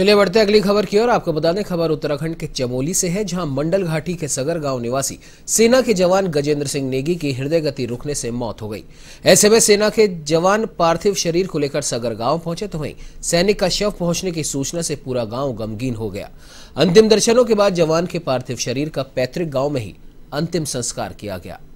चलिए बढ़ते अगली खबर की ओर आपको बता दें खबर उत्तराखंड के चमोली से है जहां मंडल घाटी के सगर गांव निवासी सेना के जवान गजेंद्र सिंह नेगी की हृदय गति रुकने से मौत हो गई ऐसे में सेना के जवान पार्थिव शरीर को लेकर सगर गांव पहुंचे तो वहीं सैनिक का शव पहुंचने की सूचना से पूरा गांव गमगीन हो गया अंतिम दर्शनों के बाद जवान के पार्थिव शरीर का पैतृक गांव में ही अंतिम संस्कार किया गया